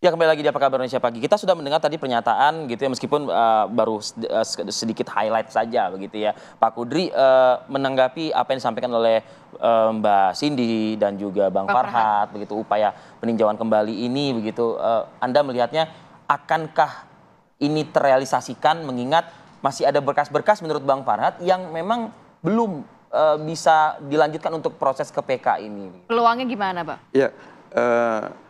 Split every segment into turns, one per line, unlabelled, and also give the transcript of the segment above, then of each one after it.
Ya kembali lagi di Apa Kabar Indonesia Pagi. Kita sudah mendengar tadi pernyataan gitu ya meskipun uh, baru eh, sedikit highlight saja begitu ya. Pak Kudri uh, menanggapi apa yang disampaikan oleh uh, Mbak Cindy dan juga Bang Farhat, Farhat begitu upaya peninjauan kembali ini begitu. Uh, Anda melihatnya akankah ini terrealisasikan mengingat masih ada berkas-berkas menurut Bang Farhat yang memang belum uh, bisa dilanjutkan untuk proses ke PK ini. Peluangnya gimana, Pak? Ya,
uh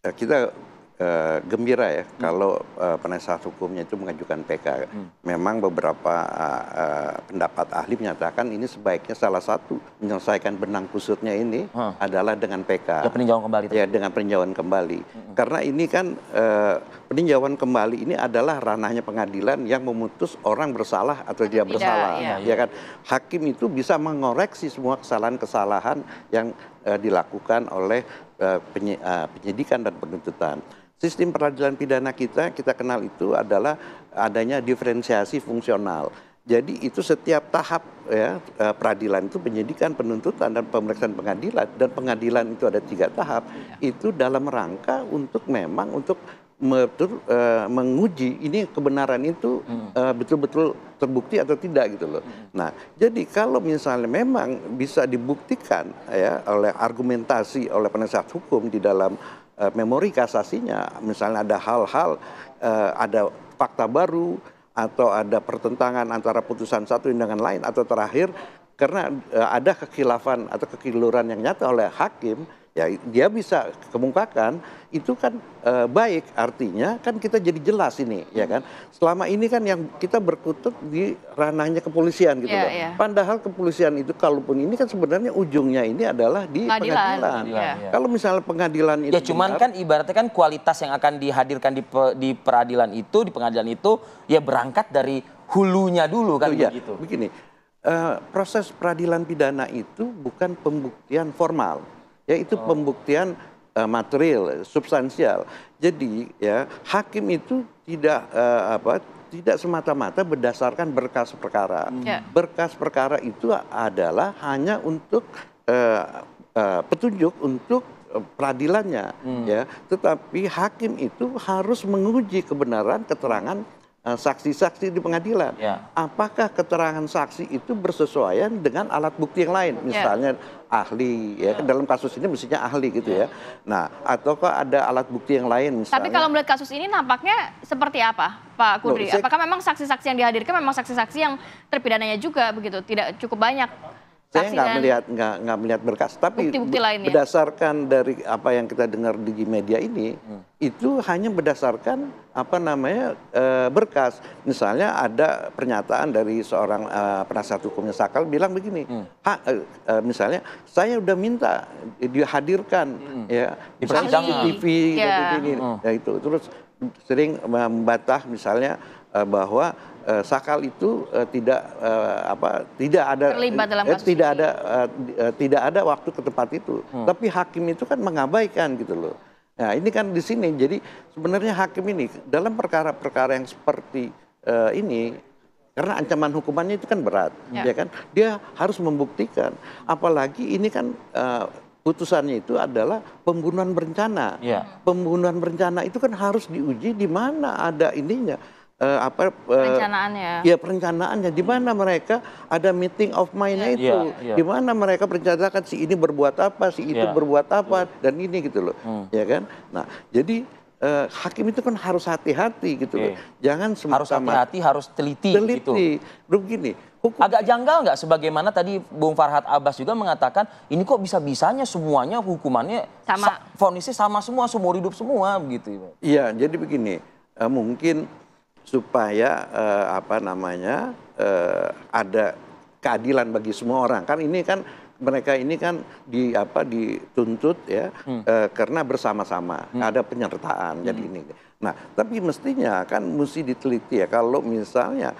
Eh, kita uh, gembira ya hmm. kalau uh, eh, penasihat hukumnya itu mengajukan PK. Hmm. Memang beberapa uh, uh, pendapat ahli menyatakan ini sebaiknya salah satu menyelesaikan benang kusutnya ini hmm. adalah dengan PK. Ya, peninjauan kembali. Ya dengan peninjauan kembali. Hmm. Karena ini kan uh, peninjauan kembali ini adalah ranahnya pengadilan yang memutus orang bersalah atau dia bersalah. Ya. ya kan hakim itu bisa mengoreksi semua kesalahan-kesalahan yang dilakukan oleh Eh, eh, penyidikan dan penuntutan. Sistem peradilan pidana kita, kita kenal itu adalah adanya diferensiasi fungsional. Jadi itu setiap tahap ya eh, peradilan itu penyidikan, penuntutan dan pemeriksaan pengadilan dan pengadilan itu ada tiga tahap iya. itu dalam rangka untuk memang untuk betul uh, eh, menguji ini kebenaran itu betul hmm. eh, betul-betul uh, terbukti atau tidak gitu loh. Hmm. Nah, jadi kalau misalnya memang bisa dibuktikan ya oleh argumentasi oleh penasihat hukum di dalam uh, memori kasasinya, misalnya ada hal-hal uh, ada fakta baru atau ada pertentangan antara putusan satu dengan lain atau terakhir karena uh, ada kekhilafan atau kekiluran yang nyata oleh hakim, ya dia bisa kemukakan itu kan e, baik artinya kan kita jadi jelas ini ya kan selama ini kan yang kita berkutut di ranahnya kepolisian gitu yeah, loh yeah. padahal kepolisian itu kalaupun ini kan sebenarnya ujungnya ini adalah di pengadilan, pengadilan. Yeah. yeah. kalau misalnya pengadilan itu
ya cuman benar, kan ibaratnya kan kualitas yang akan dihadirkan di pe, di peradilan itu di pengadilan itu ya berangkat dari hulunya dulu kan iya, begitu begini
Uh, proses peradilan pidana itu bukan pembuktian formal ya oh. pembuktian eh, material substansial jadi ya hakim itu tidak eh, apa tidak semata-mata berdasarkan berkas perkara hmm. ya. berkas perkara itu adalah hanya untuk eh, petunjuk untuk peradilannya hmm. ya tetapi hakim itu harus menguji kebenaran keterangan Eh, saksi-saksi di pengadilan. Ya. Apakah keterangan saksi itu bersesuaian dengan alat bukti yang lain, ya. misalnya ya. ahli, ya, ya. dalam kasus ini mestinya ahli gitu ya. ya. Nah, ataukah ada alat bukti yang lain? Misalnya. Tapi kalau melihat kasus ini nampaknya seperti apa, Pak Kudri? Loh, saya... Apakah memang saksi-saksi yang dihadirkan memang saksi-saksi yang terpidananya juga begitu, tidak cukup banyak? saya nggak melihat nggak nggak melihat berkas tapi bukti -bukti lain, berdasarkan dari apa yang kita dengar di media ini hmm. itu hanya berdasarkan apa namanya e, berkas misalnya ada pernyataan dari seorang e, penasihat hukumnya Sakal bilang begini hmm. ha, e, e, misalnya saya udah minta dihadirkan hmm. ya di persidangan TV ya. dan ini hmm. ya itu terus sering membantah misalnya Eh, bahwa uh, Sakal itu uh, tidak uh, apa tidak ada Terlibat dalam eh, tidak ada tidak ada waktu ke tempat itu. Hmm. Tapi hakim itu kan mengabaikan gitu loh. Nah, ini kan di sini jadi sebenarnya hakim ini dalam perkara-perkara yang seperti uh, ini karena ancaman hukumannya itu kan berat, ya, ya kan? Dia harus membuktikan. Apalagi ini kan uh, putusannya itu adalah pembunuhan berencana. Ya. Pembunuhan berencana itu kan harus diuji di mana ada ininya uh, apa uh, perencanaannya. Ya perencanaannya di mana mereka ada meeting of mind yeah. itu. Yeah, Di mana mereka perencanaan si ini berbuat apa, si itu yeah. berbuat apa yeah. dan ini gitu loh. Hmm. Ya kan? Nah,
jadi uh, hakim itu kan harus hati-hati gitu okay. loh. Jangan semata harus hati-hati, harus teliti, teliti. gitu. Belum Hukum. Agak janggal nggak sebagaimana tadi Bung Farhat Abbas juga mengatakan ini kok bisa-bisanya semuanya hukumannya sama. Sa vonisnya sama semua, seumur hidup semua begitu.
Iya, jadi begini. Eh, mungkin supaya uh, apa namanya uh, ada keadilan bagi semua orang kan ini kan mereka ini kan di apa dituntut ya hmm. uh, karena bersama-sama hmm. ada penyertaan hmm. jadi ini nah tapi mestinya kan mesti diteliti ya kalau misalnya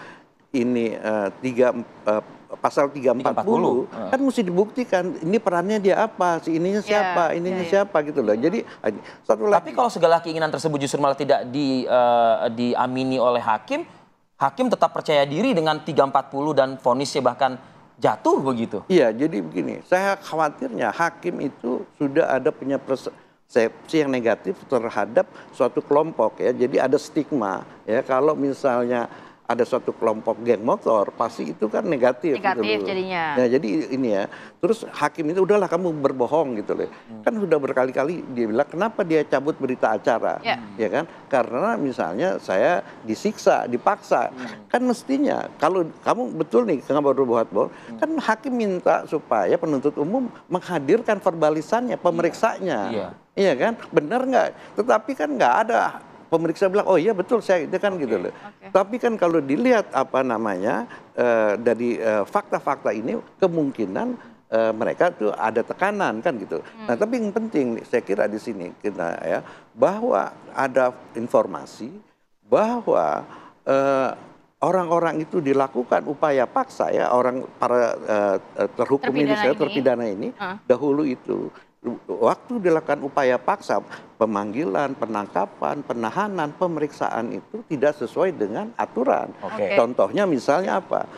ini uh, tiga uh, pasal 340, 340 kan mesti dibuktikan ini perannya dia apa, si ininya iya, siapa, iya, ininya yeah, siapa gitu loh. Jadi eh, satu lagi.
Tapi kalau segala keinginan tersebut justru malah tidak di uh, diamini oleh hakim, hakim tetap percaya diri dengan 340 dan vonisnya bahkan
jatuh begitu. Iya, jadi begini, saya khawatirnya hakim itu sudah ada punya persepsi yang negatif terhadap suatu kelompok ya. Jadi ada stigma ya kalau misalnya ada suatu kelompok geng motor, pasti itu kan negatif. Gitu negatif gitu jadinya. Nah, jadi ini ya. Terus hakim itu udahlah kamu berbohong gitu loh. Hmm. Kan sudah berkali-kali dia bilang kenapa dia cabut berita acara, hmm. ya kan? Karena misalnya saya disiksa, dipaksa. Hmm. Kan mestinya kalau kamu betul nih kamu baru buat bohong, hmm. kan hakim minta supaya penuntut umum menghadirkan verbalisannya, iya. pemeriksanya. Yeah. Yeah. Iya kan, benar nggak? Tetapi kan nggak ada pemeriksa bilang oh iya betul saya itu kan okay. gitu loh. Okay. Tapi kan kalau dilihat apa namanya uh, dari eh, fakta-fakta uh, ini kemungkinan uh, mereka tuh ada tekanan kan gitu. Hmm. Nah tapi yang penting saya kira di sini kita ya bahwa ada informasi bahwa uh, orang-orang itu dilakukan upaya paksa ya orang para uh, terhukum terpidana ini, saya terpidana ini uh. dahulu itu waktu dilakukan upaya paksa, pemanggilan, penangkapan, penahanan, pemeriksaan itu tidak sesuai dengan aturan. Okay. Contohnya misalnya apa?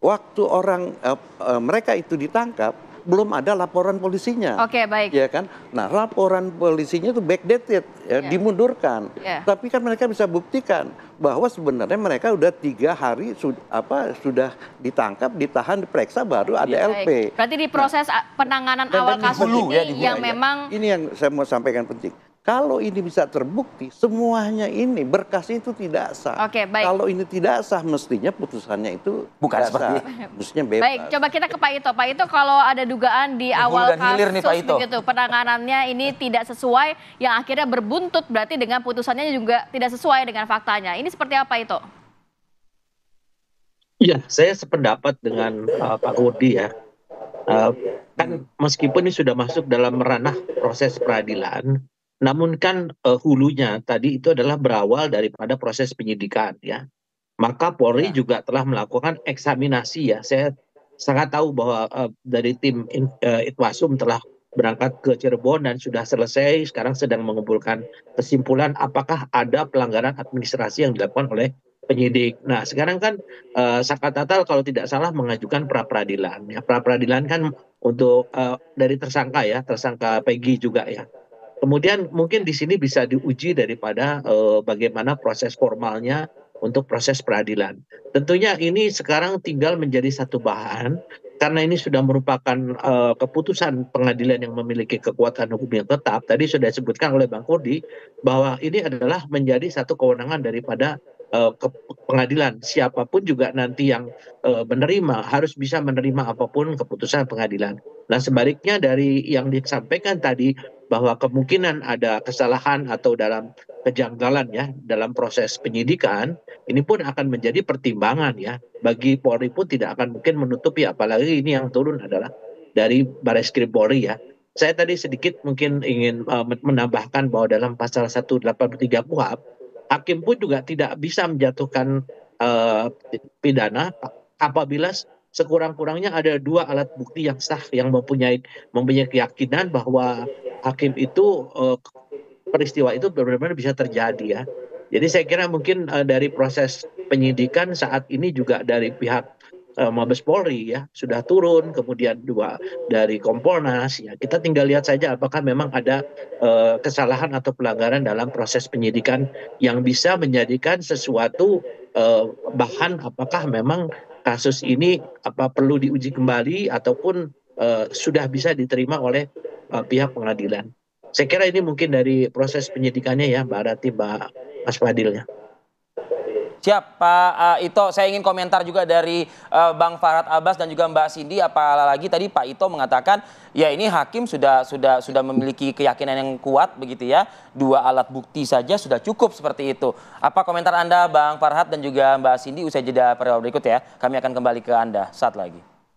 Waktu orang uh, uh, mereka itu ditangkap, belum ada laporan polisinya. Oke, okay, baik. Ya kan? Nah, laporan polisinya itu backdated, ya, yeah. dimundurkan. Yeah. Tapi kan mereka bisa buktikan bahwa sebenarnya mereka udah tiga hari su apa sudah ditangkap, ditahan, diperiksa baru ada yeah. LP. Baik. Berarti di proses nah, penanganan awal kasus ya, ini ya, yang ya. memang ini yang saya mau sampaikan penting. Kalau ini bisa terbukti, semuanya ini berkas itu tidak sah. Oke, baik. Kalau ini tidak sah, mestinya putusannya itu bukan seperti mestinya bebas. Baik, coba kita ke Pak Ito. Pak Ito, kalau ada
dugaan di awal kasus nih, Pak begitu, penanganannya ini tidak sesuai, yang akhirnya berbuntut berarti dengan putusannya juga tidak sesuai dengan faktanya. Ini seperti apa itu?
Iya, saya sependapat dengan uh, Pak Hudi ya. Uh, kan meskipun ini sudah masuk dalam ranah proses peradilan, namun kan eh, hulunya tadi itu adalah berawal daripada proses penyidikan ya maka Polri ya. juga telah melakukan eksaminasi ya saya sangat tahu bahwa uh, dari tim uh, Itwasum telah berangkat ke Cirebon dan sudah selesai sekarang sedang mengumpulkan kesimpulan apakah ada pelanggaran administrasi yang dilakukan oleh penyidik. Nah, sekarang kan uh, Saka Tatal kalau tidak salah mengajukan pra peradilan. Ya, pra peradilan kan untuk uh, dari tersangka ya, tersangka Peggy juga ya. Kemudian mungkin di sini bisa diuji daripada eh, bagaimana proses formalnya untuk proses peradilan. Tentunya ini sekarang tinggal menjadi satu bahan karena ini sudah merupakan eh, keputusan pengadilan yang memiliki kekuatan hukum yang tetap. Tadi sudah disebutkan oleh Bang Kurdi bahwa ini adalah menjadi satu kewenangan daripada eh, ke pengadilan. Siapapun juga nanti yang menerima harus bisa menerima apapun keputusan pengadilan. Nah sebaliknya dari yang disampaikan tadi bahwa kemungkinan ada kesalahan atau dalam kejanggalan ya dalam proses penyidikan ini pun akan menjadi pertimbangan ya bagi Polri pun tidak akan mungkin menutupi apalagi ini yang turun adalah dari Baris Krim Polri ya. Saya tadi sedikit mungkin ingin uh, menambahkan bahwa dalam pasal 183 KUHP hakim pun juga tidak bisa menjatuhkan uh, pidana apabila sekurang-kurangnya ada dua alat bukti yang sah yang mempunyai mempunyai keyakinan bahwa hakim itu eh, peristiwa itu benar-benar bisa terjadi ya. Jadi saya kira mungkin eh, dari proses penyidikan saat ini juga dari pihak eh, Mabes Polri ya sudah turun, kemudian dua dari Kompolnas ya kita tinggal lihat saja apakah memang ada uh, kesalahan atau pelanggaran dalam proses penyidikan yang bisa menjadikan sesuatu uh, bahan apakah memang kasus ini apa perlu diuji kembali ataupun uh, sudah bisa diterima oleh uh, pihak pengadilan. Saya kira ini mungkin dari proses penyidikannya ya Mbak Rati, Mbak Mas Fadilnya.
Siap, Pak uh, Ito. Saya ingin komentar juga dari uh, Bang Farhat Abbas dan juga Mbak Cindy. Apalagi tadi Pak Ito mengatakan, ya ini hakim sudah sudah sudah memiliki keyakinan yang kuat, begitu ya. Dua alat bukti saja sudah cukup seperti itu. Apa komentar Anda, Bang Farhat dan juga Mbak Cindy? Usai jeda periode berikut ya. Kami akan kembali ke Anda saat lagi.